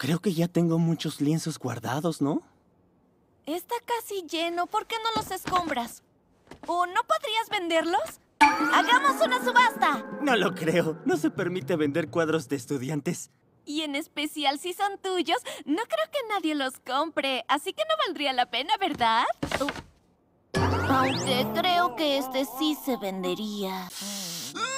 Creo que ya tengo muchos lienzos guardados, ¿no? Está casi lleno. ¿Por qué no los escombras? ¿O no podrías venderlos? ¡Hagamos una subasta! No lo creo. No se permite vender cuadros de estudiantes. Y en especial si son tuyos, no creo que nadie los compre. Así que no valdría la pena, ¿verdad? Aunque creo que este sí se vendería. Mm.